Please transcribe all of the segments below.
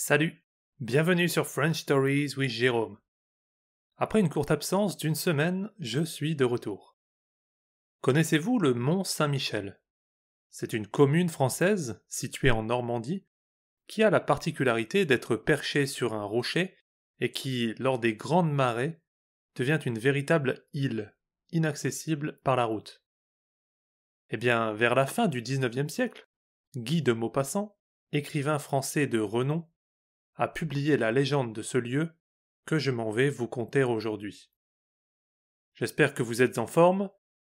Salut, bienvenue sur French Stories with Jérôme. Après une courte absence d'une semaine, je suis de retour. Connaissez-vous le Mont Saint-Michel C'est une commune française située en Normandie qui a la particularité d'être perchée sur un rocher et qui, lors des grandes marées, devient une véritable île, inaccessible par la route. Eh bien, vers la fin du XIXe siècle, Guy de Maupassant, écrivain français de renom, a publié la légende de ce lieu que je m'en vais vous conter aujourd'hui. J'espère que vous êtes en forme,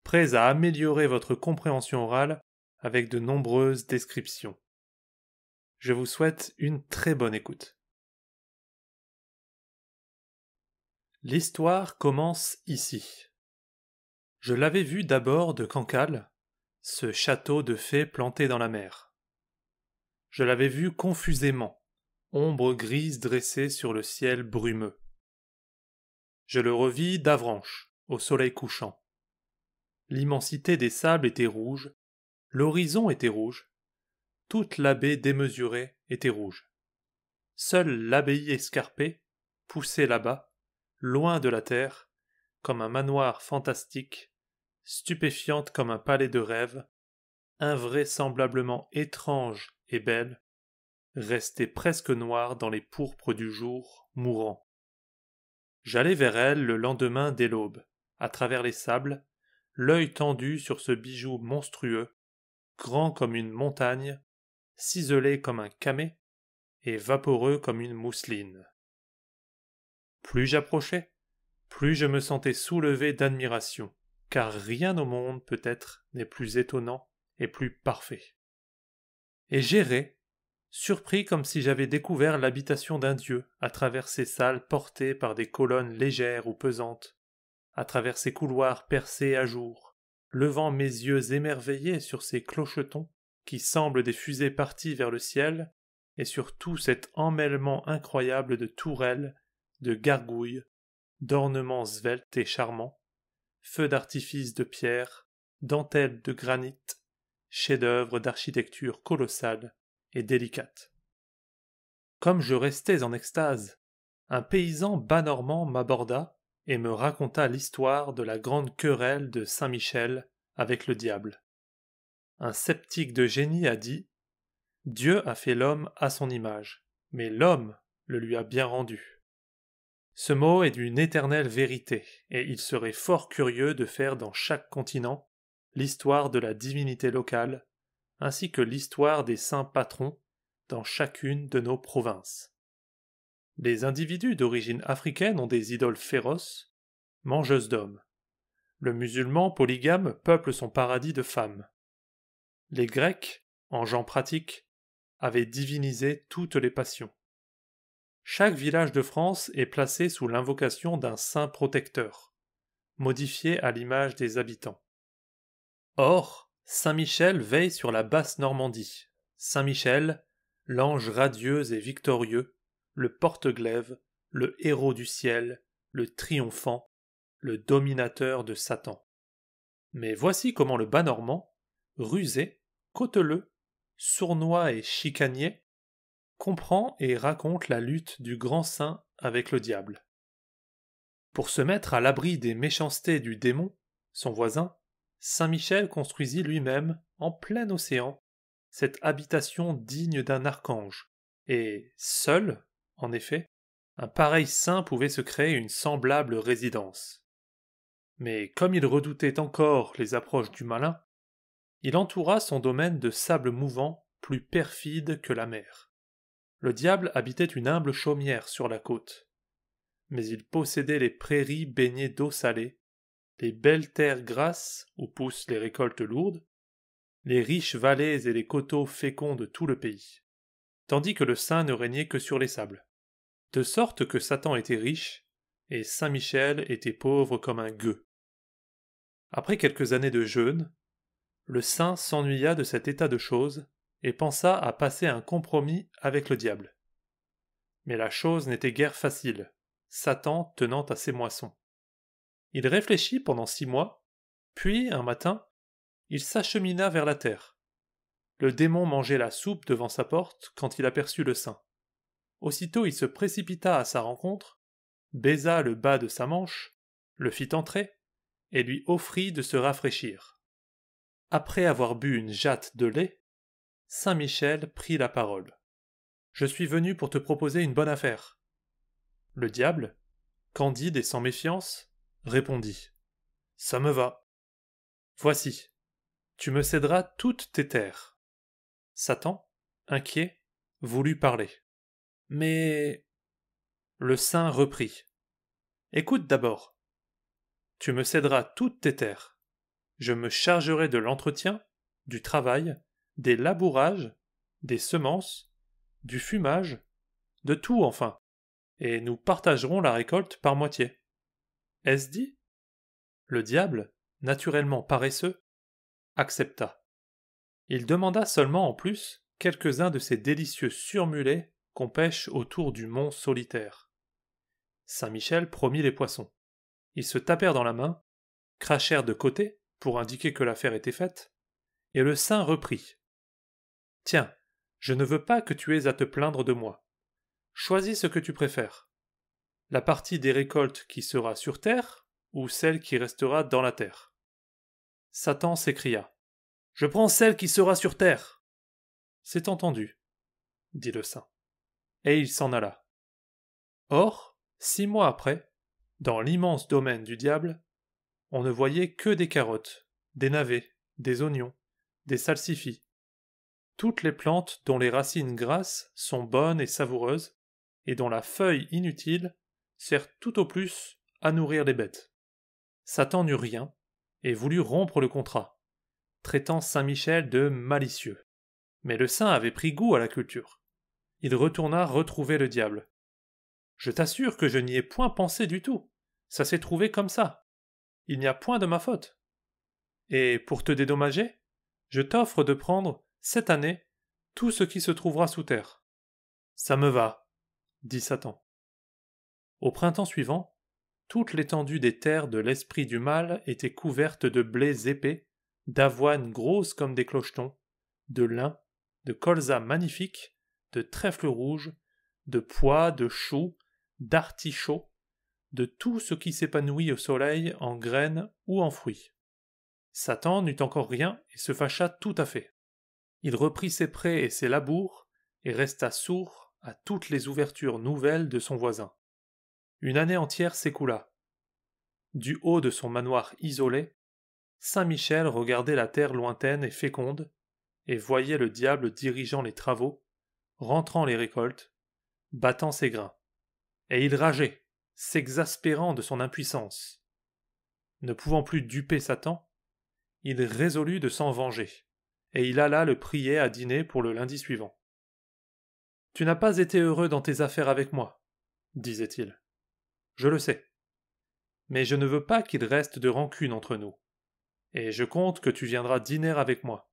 prêts à améliorer votre compréhension orale avec de nombreuses descriptions. Je vous souhaite une très bonne écoute. L'histoire commence ici. Je l'avais vu d'abord de Cancale, ce château de fées planté dans la mer. Je l'avais vu confusément, ombre grise dressée sur le ciel brumeux. Je le revis d'Avranches, au soleil couchant. L'immensité des sables était rouge, l'horizon était rouge, toute la baie démesurée était rouge. Seule l'abbaye escarpée, poussée là-bas, loin de la terre, comme un manoir fantastique, stupéfiante comme un palais de rêve, invraisemblablement étrange et belle, restait presque noir dans les pourpres du jour mourant. J'allai vers elle le lendemain dès l'aube, à travers les sables, l'œil tendu sur ce bijou monstrueux, grand comme une montagne, ciselé comme un camé, et vaporeux comme une mousseline. Plus j'approchais, plus je me sentais soulevé d'admiration, car rien au monde peut-être n'est plus étonnant et plus parfait. Et j'errais, surpris comme si j'avais découvert l'habitation d'un dieu, à travers ces salles portées par des colonnes légères ou pesantes, à travers ces couloirs percés à jour, levant mes yeux émerveillés sur ces clochetons qui semblent des fusées parties vers le ciel, et sur tout cet emmêlement incroyable de tourelles, de gargouilles, d'ornements sveltes et charmants, feux d'artifice de pierre, dentelles de granit, chefs-d'œuvre d'architecture colossale, et délicate. Comme je restais en extase, un paysan bas-normand m'aborda et me raconta l'histoire de la grande querelle de Saint-Michel avec le diable. Un sceptique de génie a dit Dieu a fait l'homme à son image, mais l'homme le lui a bien rendu. Ce mot est d'une éternelle vérité, et il serait fort curieux de faire dans chaque continent l'histoire de la divinité locale ainsi que l'histoire des saints patrons dans chacune de nos provinces. Les individus d'origine africaine ont des idoles féroces, mangeuses d'hommes. Le musulman polygame peuple son paradis de femmes. Les Grecs, en gens pratiques, avaient divinisé toutes les passions. Chaque village de France est placé sous l'invocation d'un saint protecteur, modifié à l'image des habitants. Or, Saint-Michel veille sur la basse Normandie. Saint-Michel, l'ange radieux et victorieux, le porte-glaive, le héros du ciel, le triomphant, le dominateur de Satan. Mais voici comment le bas normand, rusé, cauteleux, sournois et chicanier, comprend et raconte la lutte du grand saint avec le diable. Pour se mettre à l'abri des méchancetés du démon, son voisin, Saint-Michel construisit lui-même, en plein océan, cette habitation digne d'un archange, et seul, en effet, un pareil saint pouvait se créer une semblable résidence. Mais comme il redoutait encore les approches du malin, il entoura son domaine de sable mouvant plus perfide que la mer. Le diable habitait une humble chaumière sur la côte, mais il possédait les prairies baignées d'eau salée, les belles terres grasses où poussent les récoltes lourdes, les riches vallées et les coteaux féconds de tout le pays, tandis que le saint ne régnait que sur les sables. De sorte que Satan était riche, et Saint Michel était pauvre comme un gueux. Après quelques années de jeûne, le saint s'ennuya de cet état de choses, et pensa à passer un compromis avec le diable. Mais la chose n'était guère facile, Satan tenant à ses moissons. Il réfléchit pendant six mois, puis, un matin, il s'achemina vers la terre. Le démon mangeait la soupe devant sa porte quand il aperçut le saint. Aussitôt il se précipita à sa rencontre, baisa le bas de sa manche, le fit entrer, et lui offrit de se rafraîchir. Après avoir bu une jatte de lait, Saint Michel prit la parole. Je suis venu pour te proposer une bonne affaire. Le diable, candide et sans méfiance, répondit Ça me va. Voici. Tu me céderas toutes tes terres. Satan, inquiet, voulut parler. Mais. Le saint reprit. Écoute d'abord. Tu me céderas toutes tes terres. Je me chargerai de l'entretien, du travail, des labourages, des semences, du fumage, de tout enfin, et nous partagerons la récolte par moitié. Est-ce dit Le diable, naturellement paresseux, accepta. Il demanda seulement en plus quelques-uns de ces délicieux surmulets qu'on pêche autour du mont solitaire. Saint-Michel promit les poissons. Ils se tapèrent dans la main, crachèrent de côté pour indiquer que l'affaire était faite, et le saint reprit. Tiens, je ne veux pas que tu aies à te plaindre de moi. Choisis ce que tu préfères la partie des récoltes qui sera sur terre ou celle qui restera dans la terre. Satan s'écria. Je prends celle qui sera sur terre. C'est entendu, dit le saint. Et il s'en alla. Or, six mois après, dans l'immense domaine du diable, on ne voyait que des carottes, des navets, des oignons, des salsifis, toutes les plantes dont les racines grasses sont bonnes et savoureuses, et dont la feuille inutile sert tout au plus à nourrir les bêtes. Satan n'eut rien et voulut rompre le contrat, traitant Saint Michel de malicieux. Mais le saint avait pris goût à la culture. Il retourna retrouver le diable. Je t'assure que je n'y ai point pensé du tout. Ça s'est trouvé comme ça. Il n'y a point de ma faute. Et pour te dédommager, je t'offre de prendre, cette année, tout ce qui se trouvera sous terre. Ça me va, dit Satan. Au printemps suivant, toute l'étendue des terres de l'esprit du mal était couverte de blés épais, d'avoines grosses comme des clochetons, de lin, de colza magnifique, de trèfle rouge, de pois, de choux, d'artichauts, de tout ce qui s'épanouit au soleil en graines ou en fruits. Satan n'eut encore rien et se fâcha tout à fait. Il reprit ses prêts et ses labours, et resta sourd à toutes les ouvertures nouvelles de son voisin. Une année entière s'écoula. Du haut de son manoir isolé, Saint Michel regardait la terre lointaine et féconde, et voyait le diable dirigeant les travaux, rentrant les récoltes, battant ses grains. Et il rageait, s'exaspérant de son impuissance. Ne pouvant plus duper Satan, il résolut de s'en venger, et il alla le prier à dîner pour le lundi suivant. Tu n'as pas été heureux dans tes affaires avec moi, disait-il je le sais. Mais je ne veux pas qu'il reste de rancune entre nous. Et je compte que tu viendras dîner avec moi.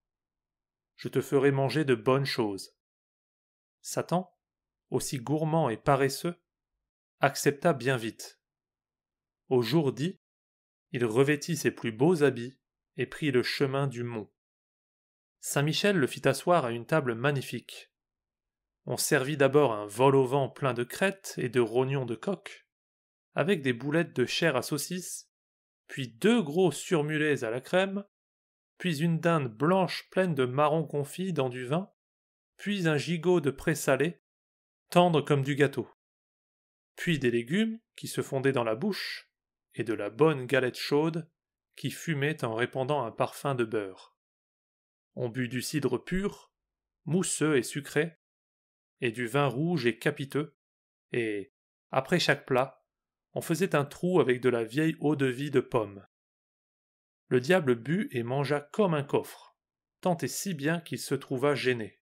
Je te ferai manger de bonnes choses. Satan, aussi gourmand et paresseux, accepta bien vite. Au jour dit, il revêtit ses plus beaux habits et prit le chemin du mont. Saint Michel le fit asseoir à une table magnifique. On servit d'abord un vol au vent plein de crêtes et de rognons de coq, avec des boulettes de chair à saucisse, puis deux gros surmulets à la crème, puis une dinde blanche pleine de marron confit dans du vin, puis un gigot de pré-salé, tendre comme du gâteau, puis des légumes qui se fondaient dans la bouche, et de la bonne galette chaude qui fumait en répandant un parfum de beurre. On but du cidre pur, mousseux et sucré, et du vin rouge et capiteux, et, après chaque plat, on faisait un trou avec de la vieille eau-de-vie de pomme. Le diable but et mangea comme un coffre, tant et si bien qu'il se trouva gêné.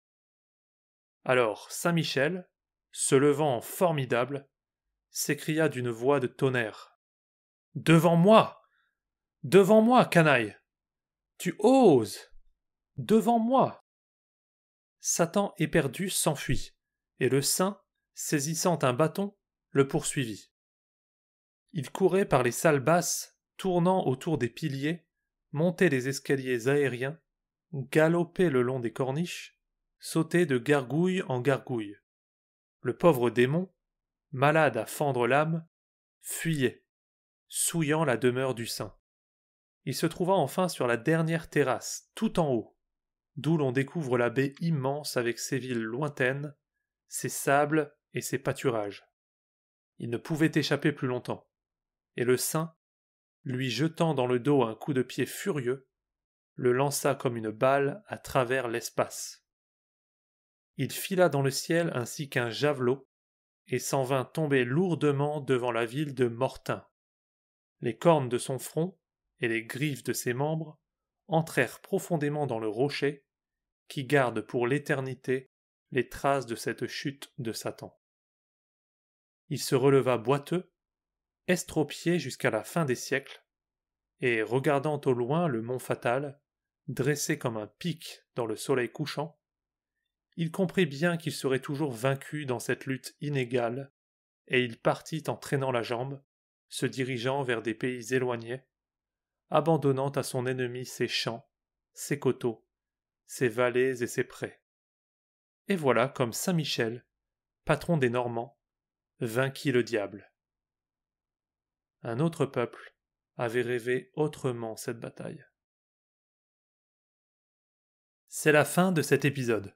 Alors Saint Michel, se levant en formidable, s'écria d'une voix de tonnerre. Devant moi. Devant moi, canaille. Tu oses. Devant moi. Satan éperdu s'enfuit, et le saint, saisissant un bâton, le poursuivit. Il courait par les salles basses, tournant autour des piliers, montait les escaliers aériens, galopait le long des corniches, sautait de gargouille en gargouille. Le pauvre démon, malade à fendre l'âme, fuyait, souillant la demeure du saint. Il se trouva enfin sur la dernière terrasse, tout en haut, d'où l'on découvre la baie immense avec ses villes lointaines, ses sables et ses pâturages. Il ne pouvait échapper plus longtemps et le saint, lui jetant dans le dos un coup de pied furieux, le lança comme une balle à travers l'espace. Il fila dans le ciel ainsi qu'un javelot, et s'en vint tomber lourdement devant la ville de Mortain. Les cornes de son front et les griffes de ses membres entrèrent profondément dans le rocher, qui garde pour l'éternité les traces de cette chute de Satan. Il se releva boiteux, estropié jusqu'à la fin des siècles, et regardant au loin le mont Fatal, dressé comme un pic dans le soleil couchant, il comprit bien qu'il serait toujours vaincu dans cette lutte inégale, et il partit en traînant la jambe, se dirigeant vers des pays éloignés, abandonnant à son ennemi ses champs, ses coteaux, ses vallées et ses prés. Et voilà comme Saint Michel, patron des Normands, vainquit le diable un autre peuple avait rêvé autrement cette bataille. C'est la fin de cet épisode.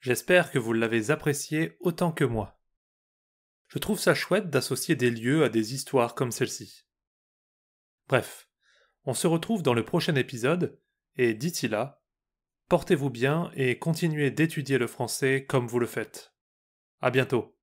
J'espère que vous l'avez apprécié autant que moi. Je trouve ça chouette d'associer des lieux à des histoires comme celle-ci. Bref, on se retrouve dans le prochain épisode, et d'ici là, portez-vous bien et continuez d'étudier le français comme vous le faites. À bientôt!